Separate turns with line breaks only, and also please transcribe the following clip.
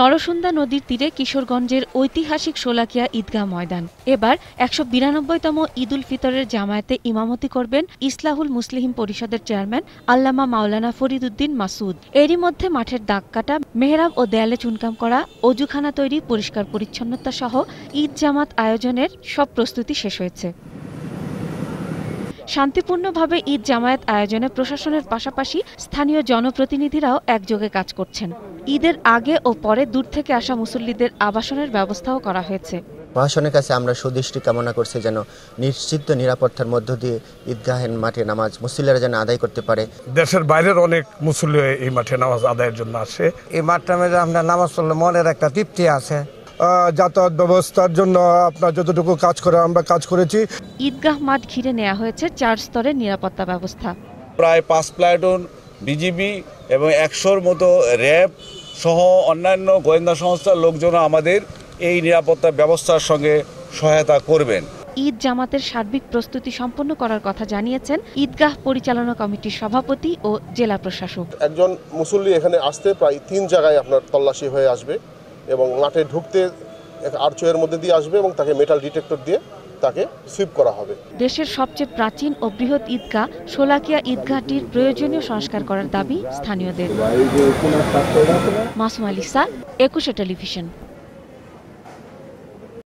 নরসুন্দা নদীর তীরে কিশোরগঞ্জের ঐতিহাসিক শোলাকিয়া ঈদগাহ ময়দান এবার একশো বিরানব্বইতম ঈদ উল ফিতরের জামায়াতে ইমামতি করবেন ইসলাহুল মুসলিম পরিষদের চেয়ারম্যান আল্লামা মাওলানা ফরিদ উদ্দিন মাসুদ এরই মধ্যে মাঠের দাগ কাটা মেহরাব ও দেয়ালে চুনকাম করা অজুখানা তৈরি পরিষ্কার পরিচ্ছন্নতা সহ ঈদ জামাত আয়োজনের সব প্রস্তুতি শেষ হয়েছে শান্তিপূর্ণভাবে ঈদ জামায়াত আয়োজনে প্রশাসনের পাশাপাশি স্থানীয় জনপ্রতিনিধিরাও একযোগে কাজ করছেন ঈদের আগে ও পরে দূর থেকে আসা মুসল্লিদের আবাসনের ব্যবস্থাও করা হয়েছে প্রশাসনের কাছে আমরা সুদৃষ্টি কামনা করছি যেন নিশ্চিত নিরাপত্তার মধ্য দিয়ে ঈদগাহের মাঠে নামাজ মুসল্লিরা যেন আদায় করতে পারে
দেশের বাইরের অনেক মুসল্লি এই মাঠে নামাজ আদায়ের জন্য আসে এই মাঠটা আমরা নামাজ পড়লে মনের একটা তৃপ্তি আছে যাতায়াত ব্যবস্থার জন্য আপনার যতটুকু কাজ করে আমরা কাজ করেছি
ঈদগাহ মাঠ ঘিরে নেওয়া হয়েছে চার স্তরের নিরাপত্তা ব্যবস্থা
প্রায় পাঁচ প্লাটুন বিজিবি এবং একশোর মতো র্যাব সহ অন্যান্য গোয়েন্দা সংস্থার লোকজন আমাদের এই নিরাপত্তা ব্যবস্থার
সঙ্গে সহায়তা করবেন
ঈদ জামাতের সার্বিক প্রস্তুতি সম্পন্ন করার কথা জানিয়েছেন ঈদগাহ পরিচালনা কমিটির সভাপতি ও জেলা প্রশাসক
একজন মুসল্লি এখানে আসতে প্রায় তিন জায়গায় আপনার তল্লাশি হয়ে আসবে এবং মাঠে ঢুকতে আর্চয়ের মধ্যে দিয়ে আসবে এবং তাকে মেটাল ডিটেক্টর দিয়ে তাকে সুইপ করা হবে
দেশের সবচেয়ে প্রাচীন ও বৃহৎ ঈদগাহ শোলাকিয়া ঈদগাহটির প্রয়োজনীয় সংস্কার করার দাবি স্থানীয়দের মাসুম আলিসা একুশে টেলিভিশন